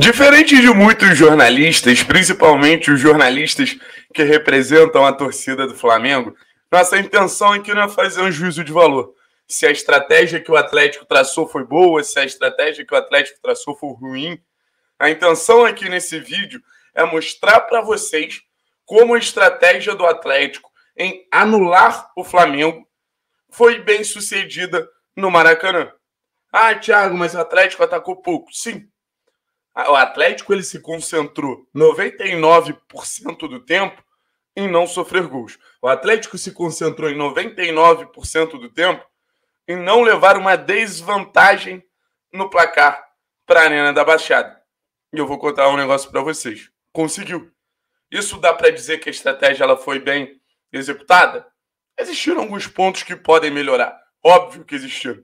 Diferente de muitos jornalistas, principalmente os jornalistas que representam a torcida do Flamengo, nossa intenção aqui não é fazer um juízo de valor. Se a estratégia que o Atlético traçou foi boa, se a estratégia que o Atlético traçou foi ruim. A intenção aqui nesse vídeo é mostrar para vocês como a estratégia do Atlético em anular o Flamengo foi bem sucedida no Maracanã. Ah, Thiago, mas o Atlético atacou pouco. Sim, o Atlético ele se concentrou 99% do tempo em não sofrer gols. O Atlético se concentrou em 99% do tempo em não levar uma desvantagem no placar para a Arena da Baixada. E eu vou contar um negócio para vocês. Conseguiu. Isso dá para dizer que a estratégia ela foi bem executada? Existiram alguns pontos que podem melhorar. Óbvio que existiram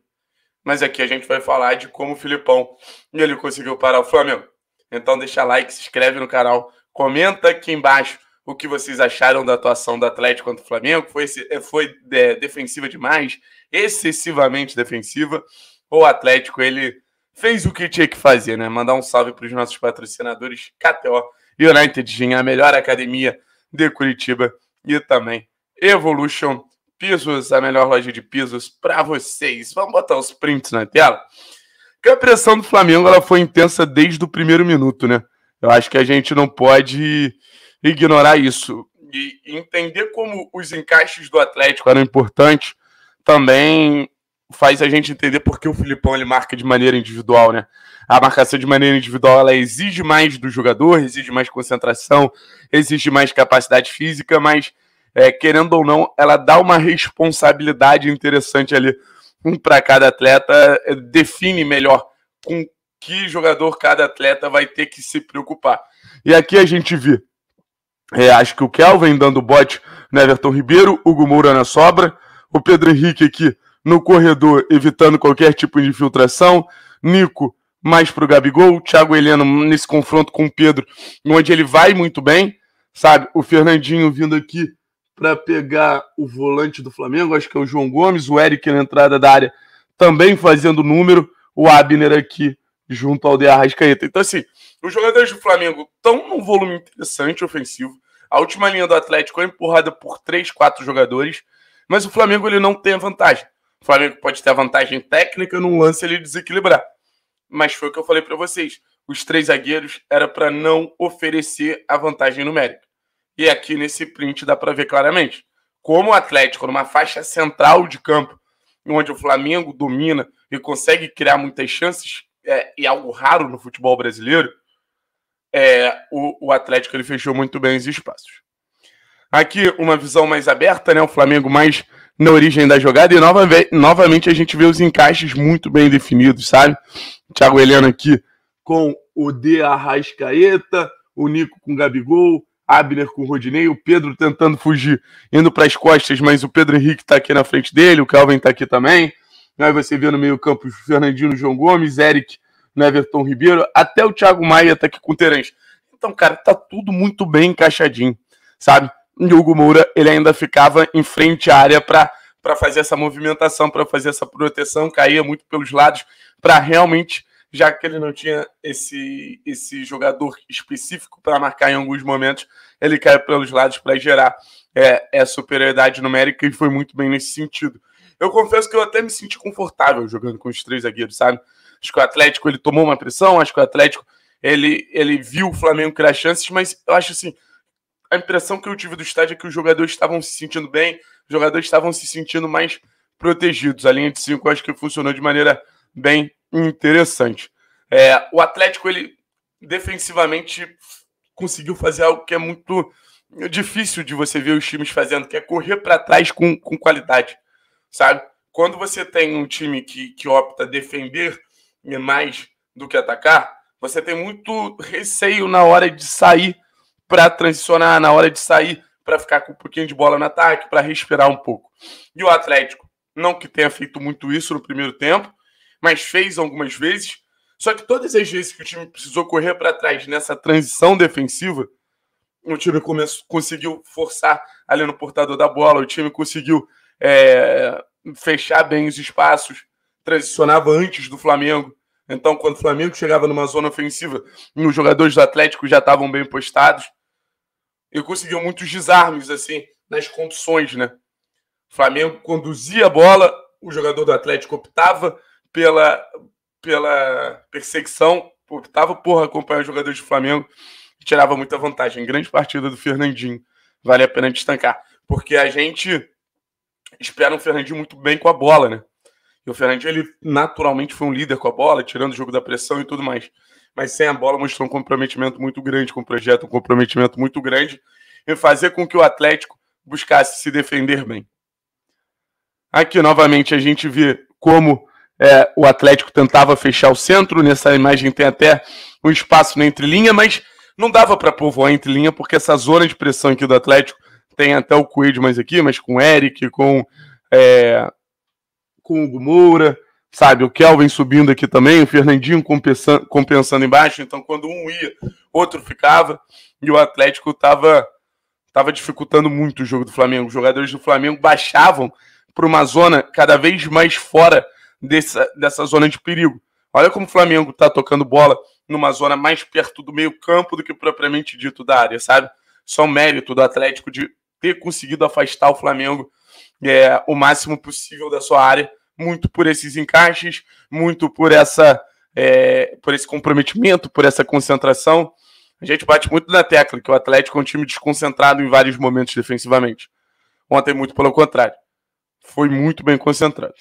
mas aqui a gente vai falar de como o Filipão ele conseguiu parar o Flamengo. Então deixa like, se inscreve no canal, comenta aqui embaixo o que vocês acharam da atuação do Atlético contra o Flamengo. Foi, eh, foi é, defensiva demais, excessivamente defensiva. O Atlético ele fez o que tinha que fazer, né? Mandar um salve para os nossos patrocinadores KTO United, a melhor academia de Curitiba e também Evolution Pisos, a melhor loja de pisos para vocês. Vamos botar os prints na tela? Porque a pressão do Flamengo ela foi intensa desde o primeiro minuto, né? Eu acho que a gente não pode ignorar isso. E entender como os encaixes do Atlético eram importantes também faz a gente entender porque o Filipão ele marca de maneira individual, né? A marcação de maneira individual ela exige mais do jogador, exige mais concentração, exige mais capacidade física, mas é, querendo ou não, ela dá uma responsabilidade interessante ali, um para cada atleta, é, define melhor com que jogador cada atleta vai ter que se preocupar. E aqui a gente vê, é, acho que o Kelvin dando bote no Everton Ribeiro, Hugo Moura na sobra, o Pedro Henrique aqui no corredor, evitando qualquer tipo de infiltração, Nico mais para o Gabigol, Thiago Heleno nesse confronto com o Pedro, onde ele vai muito bem, sabe? O Fernandinho vindo aqui para pegar o volante do Flamengo, acho que é o João Gomes, o Eric na entrada da área também fazendo número, o Abner aqui junto ao De Arrascaeta. Então, assim, os jogadores do Flamengo estão num volume interessante ofensivo. A última linha do Atlético é empurrada por três, quatro jogadores, mas o Flamengo ele não tem a vantagem. O Flamengo pode ter a vantagem técnica num lance ele desequilibrar. Mas foi o que eu falei para vocês. Os três zagueiros era para não oferecer a vantagem numérica. E aqui nesse print dá para ver claramente. Como o Atlético, numa faixa central de campo, onde o Flamengo domina e consegue criar muitas chances, é, e algo raro no futebol brasileiro, é, o, o Atlético ele fechou muito bem os espaços. Aqui, uma visão mais aberta, né? O Flamengo mais na origem da jogada. E nova, novamente a gente vê os encaixes muito bem definidos, sabe? Thiago Heleno aqui com o D Arrascaeta, o Nico com o Gabigol, Abner com o Rodinei, o Pedro tentando fugir, indo para as costas, mas o Pedro Henrique está aqui na frente dele, o Calvin está aqui também. Aí você vê no meio-campo o Fernandinho, o João Gomes, Eric no Everton Ribeiro, até o Thiago Maia está aqui com o Terence. Então, cara, tá tudo muito bem encaixadinho, sabe? O Hugo Moura, ele ainda ficava em frente à área para fazer essa movimentação, para fazer essa proteção, caía muito pelos lados, para realmente já que ele não tinha esse, esse jogador específico para marcar em alguns momentos, ele caiu pelos lados para gerar é, essa superioridade numérica e foi muito bem nesse sentido. Eu confesso que eu até me senti confortável jogando com os três zagueiros, sabe? Acho que o Atlético ele tomou uma pressão, acho que o Atlético ele, ele viu o Flamengo criar chances, mas eu acho assim, a impressão que eu tive do estádio é que os jogadores estavam se sentindo bem, os jogadores estavam se sentindo mais protegidos. A linha de cinco acho que funcionou de maneira bem interessante. É, o Atlético, ele defensivamente conseguiu fazer algo que é muito difícil de você ver os times fazendo, que é correr para trás com, com qualidade, sabe? Quando você tem um time que, que opta defender mais do que atacar, você tem muito receio na hora de sair para transicionar, na hora de sair para ficar com um pouquinho de bola no ataque, para respirar um pouco. E o Atlético, não que tenha feito muito isso no primeiro tempo, mas fez algumas vezes. Só que todas as vezes que o time precisou correr para trás nessa transição defensiva, o time começou, conseguiu forçar ali no portador da bola, o time conseguiu é, fechar bem os espaços, transicionava antes do Flamengo. Então, quando o Flamengo chegava numa zona ofensiva, os jogadores do Atlético já estavam bem postados. E conseguiu muitos desarmes, assim, nas conduções, né? O Flamengo conduzia a bola, o jogador do Atlético optava pela, pela perseguição, porque tava, porra, acompanhando os jogadores do Flamengo e tirava muita vantagem. Grande partida do Fernandinho, vale a pena destacar, porque a gente espera um Fernandinho muito bem com a bola, né? E o Fernandinho, ele naturalmente foi um líder com a bola, tirando o jogo da pressão e tudo mais. Mas sem a bola mostrou um comprometimento muito grande com o projeto, um comprometimento muito grande em fazer com que o Atlético buscasse se defender bem. Aqui, novamente, a gente vê como é, o Atlético tentava fechar o centro. Nessa imagem tem até um espaço na entrelinha, mas não dava para povoar a entrelinha, porque essa zona de pressão aqui do Atlético tem até o Coelho mais aqui, mas com o Eric, com, é, com o Moura, sabe? O Kelvin subindo aqui também, o Fernandinho compensando, compensando embaixo. Então, quando um ia, outro ficava. E o Atlético estava dificultando muito o jogo do Flamengo. Os jogadores do Flamengo baixavam para uma zona cada vez mais fora dessa, dessa zona de perigo. Olha como o Flamengo está tocando bola numa zona mais perto do meio-campo do que propriamente dito da área, sabe? Só um mérito do Atlético de ter conseguido afastar o Flamengo é, o máximo possível da sua área, muito por esses encaixes, muito por essa é, por esse comprometimento, por essa concentração. A gente bate muito na tecla que o Atlético é um time desconcentrado em vários momentos defensivamente. Ontem, muito pelo contrário. Foi muito bem concentrado.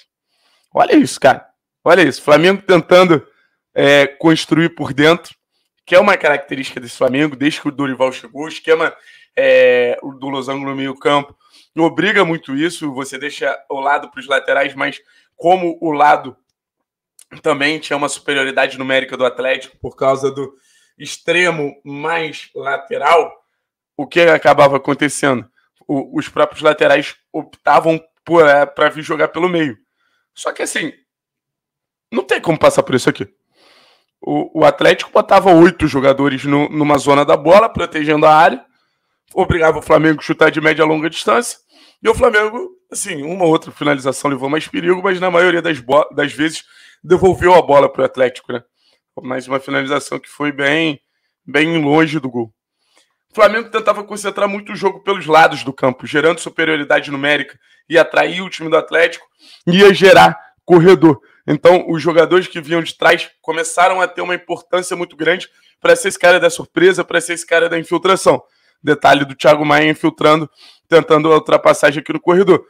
Olha isso, cara. Olha isso. Flamengo tentando é, construir por dentro, que é uma característica desse Flamengo, desde que o Dorival chegou, o esquema é, do Losango no meio-campo obriga muito isso. Você deixa o lado para os laterais, mas como o lado também tinha uma superioridade numérica do Atlético por causa do extremo mais lateral, o que acabava acontecendo? O, os próprios laterais optavam para é, vir jogar pelo meio. Só que assim, não tem como passar por isso aqui. O, o Atlético botava oito jogadores no, numa zona da bola, protegendo a área, obrigava o Flamengo a chutar de média a longa distância, e o Flamengo, assim, uma ou outra finalização levou mais perigo, mas na maioria das, das vezes devolveu a bola para o Atlético, né? Mais uma finalização que foi bem, bem longe do gol. O Flamengo tentava concentrar muito o jogo pelos lados do campo, gerando superioridade numérica e atrair o time do Atlético, ia gerar corredor. Então, os jogadores que vinham de trás começaram a ter uma importância muito grande para ser esse cara da surpresa, para ser esse cara da infiltração. Detalhe do Thiago Maia infiltrando, tentando a ultrapassagem aqui no corredor.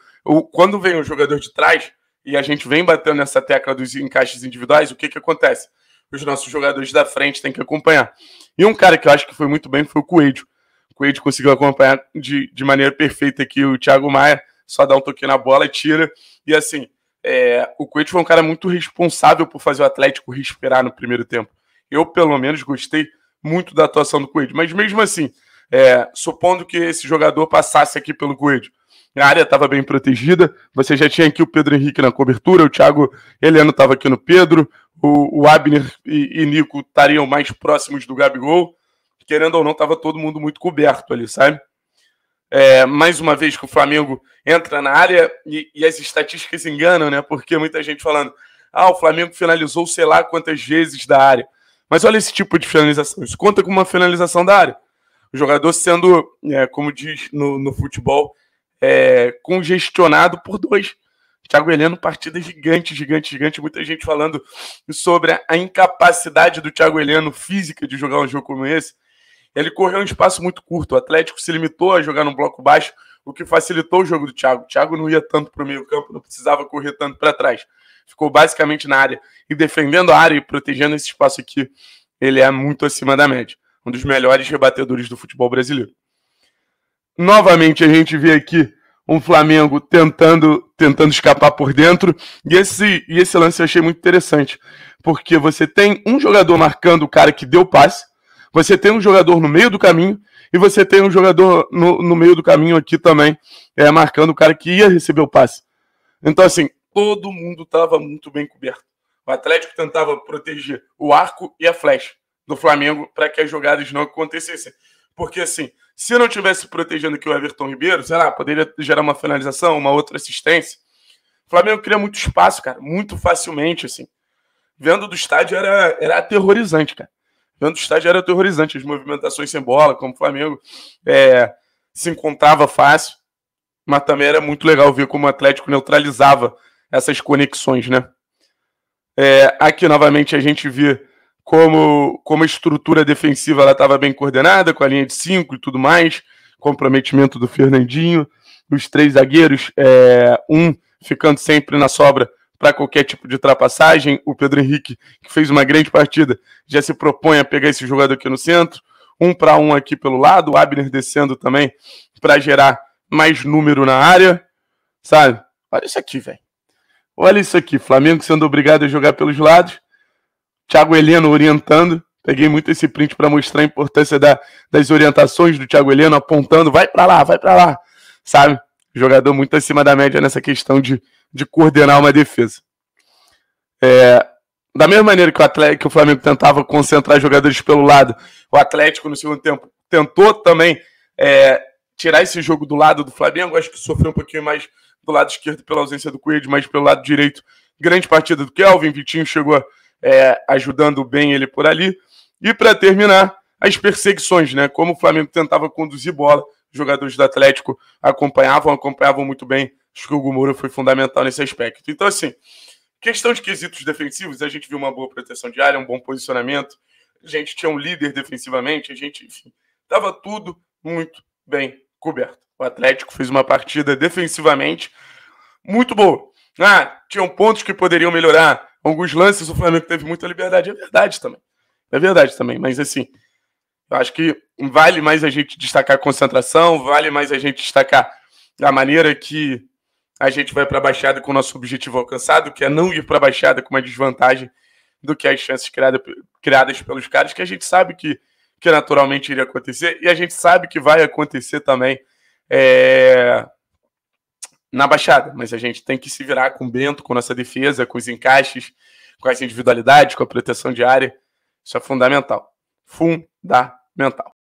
Quando vem o jogador de trás, e a gente vem batendo nessa tecla dos encaixes individuais, o que, que acontece? os nossos jogadores da frente têm que acompanhar. E um cara que eu acho que foi muito bem foi o Coelho. O Coelho conseguiu acompanhar de, de maneira perfeita aqui o Thiago Maia, só dá um toquinho na bola e tira. E assim, é, o Coelho foi um cara muito responsável por fazer o Atlético respirar no primeiro tempo. Eu, pelo menos, gostei muito da atuação do Coelho. Mas mesmo assim, é, supondo que esse jogador passasse aqui pelo Coelho, a área estava bem protegida, você já tinha aqui o Pedro Henrique na cobertura, o Thiago Heleno estava aqui no Pedro, o, o Abner e, e Nico estariam mais próximos do Gabigol. Querendo ou não, estava todo mundo muito coberto ali, sabe? É, mais uma vez que o Flamengo entra na área e, e, as estatísticas enganam, né? Porque muita gente falando, ah, o Flamengo finalizou sei lá quantas vezes da área. Mas olha esse tipo de finalização, isso conta com uma finalização da área. O jogador sendo, é, como diz no, no futebol, é, congestionado por dois. Thiago Heleno, partida gigante, gigante, gigante. Muita gente falando sobre a incapacidade do Thiago Heleno física de jogar um jogo como esse. Ele correu um espaço muito curto. O Atlético se limitou a jogar num bloco baixo, o que facilitou o jogo do Thiago. O Thiago não ia tanto para o meio-campo, não precisava correr tanto para trás. Ficou basicamente na área e defendendo a área e protegendo esse espaço aqui. Ele é muito acima da média. Um dos melhores rebatedores do futebol brasileiro. Novamente, a gente vê aqui um Flamengo tentando tentando escapar por dentro. E esse, e esse lance eu achei muito interessante, porque você tem um jogador marcando o cara que deu passe, você tem um jogador no meio do caminho, e você tem um jogador no, no meio do caminho aqui também, é, marcando o cara que ia receber o passe. Então, assim, todo mundo estava muito bem coberto. O Atlético tentava proteger o arco e a flecha do Flamengo para que as jogadas não acontecessem. Porque, assim, se não tivesse protegendo aqui o Everton Ribeiro, sei lá, poderia gerar uma finalização, uma outra assistência. O Flamengo cria muito espaço, cara, muito facilmente, assim. Vendo do estádio era, era aterrorizante, cara. Vendo do estádio era aterrorizante. As movimentações sem bola, como o Flamengo é, se encontrava fácil. Mas também era muito legal ver como o Atlético neutralizava essas conexões, né? É, aqui, novamente, a gente vê como, como a estrutura defensiva ela estava bem coordenada, com a linha de cinco e tudo mais, comprometimento do Fernandinho, dos três zagueiros, é, um ficando sempre na sobra para qualquer tipo de ultrapassagem, o Pedro Henrique, que fez uma grande partida, já se propõe a pegar esse jogador aqui no centro, um para um aqui pelo lado, o Abner descendo também para gerar mais número na área, sabe? Olha isso aqui, velho. Olha isso aqui, Flamengo sendo obrigado a jogar pelos lados, Thiago Heleno orientando. Peguei muito esse print para mostrar a importância da, das orientações do Thiago Heleno, apontando, vai para lá, vai para lá, sabe? Jogador muito acima da média nessa questão de, de coordenar uma defesa. É, da mesma maneira que o, Atlético, que o Flamengo tentava concentrar jogadores pelo lado, o Atlético no segundo tempo tentou também é, tirar esse jogo do lado do Flamengo. Acho que sofreu um pouquinho mais do lado esquerdo pela ausência do Coelho, mas pelo lado direito, grande partida do Kelvin. Vitinho chegou é, ajudando bem ele por ali. E para terminar, as perseguições, né? Como o Flamengo tentava conduzir bola, os jogadores do Atlético acompanhavam, acompanhavam muito bem. Acho que o Gumura foi fundamental nesse aspecto. Então, assim, questão de quesitos defensivos, a gente viu uma boa proteção de área, um bom posicionamento, a gente tinha um líder defensivamente, a gente, enfim, estava tudo muito bem coberto. O Atlético fez uma partida defensivamente muito boa. Ah, tinham pontos que poderiam melhorar, alguns lances o Flamengo teve muita liberdade, é verdade também. É verdade também, mas assim, eu acho que vale mais a gente destacar a concentração, vale mais a gente destacar a maneira que a gente vai para a baixada com o nosso objetivo alcançado, que é não ir para a baixada com uma desvantagem do que as chances criadas criadas pelos caras, que a gente sabe que, que naturalmente iria acontecer, e a gente sabe que vai acontecer também é, na baixada, mas a gente tem que se virar com o Bento, com nossa defesa, com os encaixes, com as individualidades, com a proteção de área. Isso é fundamental. Fundamental.